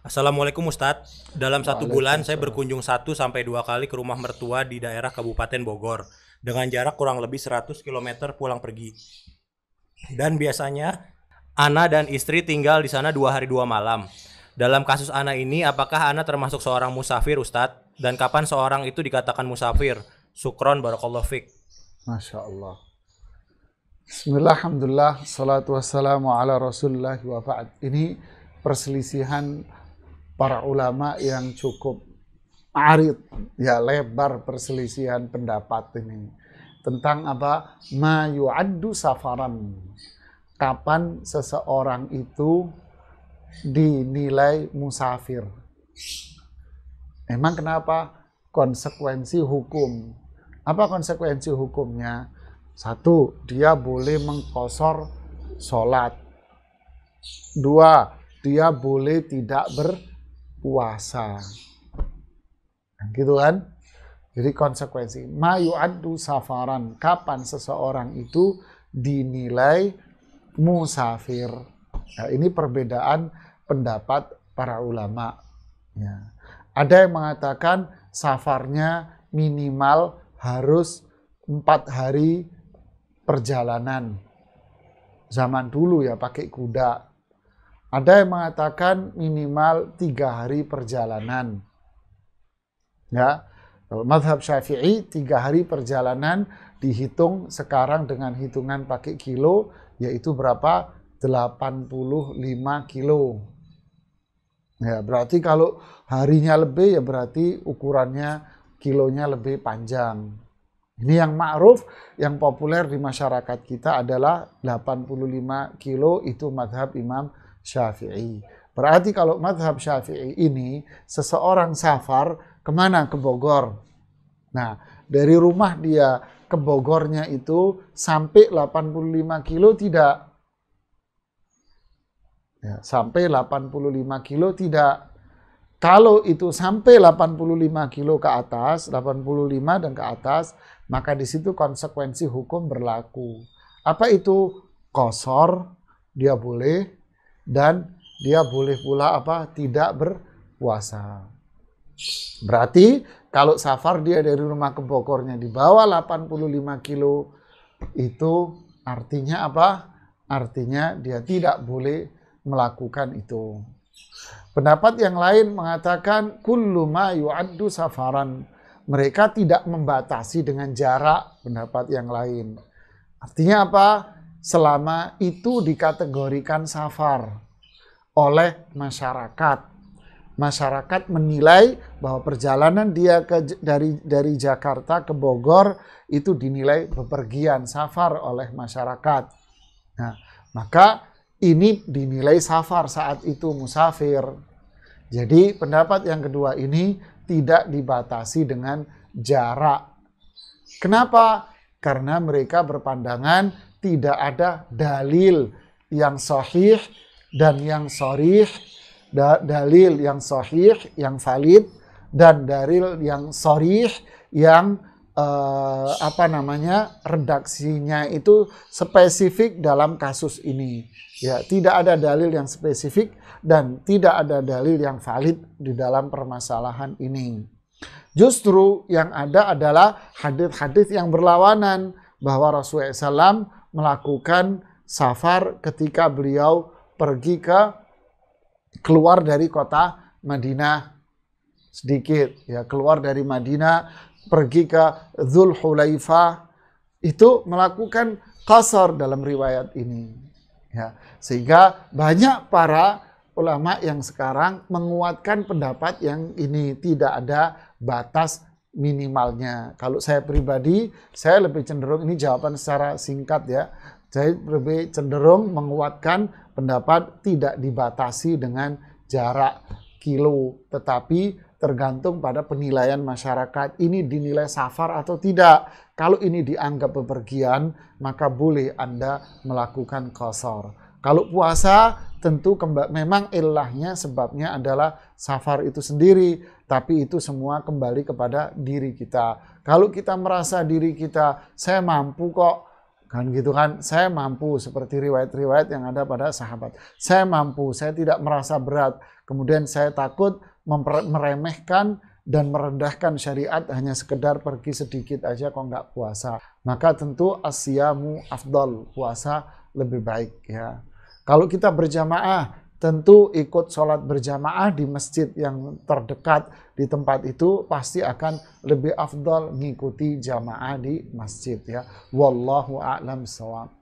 Assalamualaikum Ustadz. Dalam satu bulan saya berkunjung satu sampai dua kali ke rumah mertua di daerah Kabupaten Bogor dengan jarak kurang lebih 100 km pulang pergi. Dan biasanya Ana dan istri tinggal di sana dua hari dua malam. Dalam kasus Ana ini, apakah Ana termasuk seorang musafir Ustadz? Dan kapan seorang itu dikatakan musafir? Sukron Barakallah Fik. Masya Allah. Bismillahirrahmanirrahim. salatu wassalamu ala rasulullah wa ba'd. Ini perselisihan para ulama yang cukup arit ya lebar perselisihan pendapat ini tentang apa ma yu'addu safaran kapan seseorang itu dinilai musafir emang kenapa konsekuensi hukum apa konsekuensi hukumnya satu dia boleh mengkosor sholat dua dia boleh tidak ber puasa. Nah, gitu kan? Jadi konsekuensi mayu adu safaran kapan seseorang itu dinilai musafir. Nah, ini perbedaan pendapat para ulama. Ya. Ada yang mengatakan safarnya minimal harus empat hari perjalanan. Zaman dulu ya pakai kuda, ada yang mengatakan minimal tiga hari perjalanan. Ya, kalau madhab syafi'i tiga hari perjalanan dihitung sekarang dengan hitungan pakai kilo yaitu berapa? 85 kilo. Ya, berarti kalau harinya lebih ya berarti ukurannya kilonya lebih panjang. Ini yang ma'ruf, yang populer di masyarakat kita adalah 85 kilo itu madhab Imam Syafi'i. Berarti kalau madhab Syafi'i ini, seseorang safar kemana? Ke Bogor. Nah, dari rumah dia ke Bogornya itu sampai 85 kilo tidak ya, sampai 85 kilo tidak. Kalau itu sampai 85 kilo ke atas, 85 dan ke atas, maka di situ konsekuensi hukum berlaku. Apa itu? Kosor, dia boleh dan dia boleh pula apa tidak berpuasa. Berarti kalau safar dia dari rumah ke Bogornya di bawah 85 kilo itu artinya apa? Artinya dia tidak boleh melakukan itu. Pendapat yang lain mengatakan kullu ma yu'addu safaran. Mereka tidak membatasi dengan jarak pendapat yang lain. Artinya apa? selama itu dikategorikan safar oleh masyarakat. Masyarakat menilai bahwa perjalanan dia ke, dari dari Jakarta ke Bogor itu dinilai bepergian safar oleh masyarakat. Nah, maka ini dinilai safar saat itu musafir. Jadi pendapat yang kedua ini tidak dibatasi dengan jarak. Kenapa? Karena mereka berpandangan tidak ada dalil yang sahih dan yang sorih, da dalil yang sahih, yang valid, dan dalil yang sorih, yang eh, apa namanya redaksinya itu spesifik dalam kasus ini. Ya, tidak ada dalil yang spesifik dan tidak ada dalil yang valid di dalam permasalahan ini. Justru yang ada adalah hadis-hadis yang berlawanan bahwa Rasulullah SAW melakukan safar ketika beliau pergi ke keluar dari kota Madinah sedikit ya keluar dari Madinah pergi ke Dhul Hulaifah itu melakukan kasar dalam riwayat ini ya sehingga banyak para ulama yang sekarang menguatkan pendapat yang ini tidak ada batas minimalnya. Kalau saya pribadi, saya lebih cenderung ini jawaban secara singkat ya. Saya lebih cenderung menguatkan pendapat tidak dibatasi dengan jarak kilo, tetapi tergantung pada penilaian masyarakat. Ini dinilai safar atau tidak. Kalau ini dianggap bepergian, maka boleh Anda melakukan kosor. Kalau puasa tentu memang ilahnya sebabnya adalah safar itu sendiri, tapi itu semua kembali kepada diri kita. Kalau kita merasa diri kita saya mampu kok kan gitu kan saya mampu seperti riwayat-riwayat yang ada pada sahabat saya mampu saya tidak merasa berat kemudian saya takut meremehkan dan merendahkan syariat hanya sekedar pergi sedikit aja kok nggak puasa maka tentu asyamu afdol puasa lebih baik ya kalau kita berjamaah, tentu ikut sholat berjamaah di masjid yang terdekat di tempat itu pasti akan lebih afdal mengikuti jamaah di masjid ya. Wallahu a'lam sawab.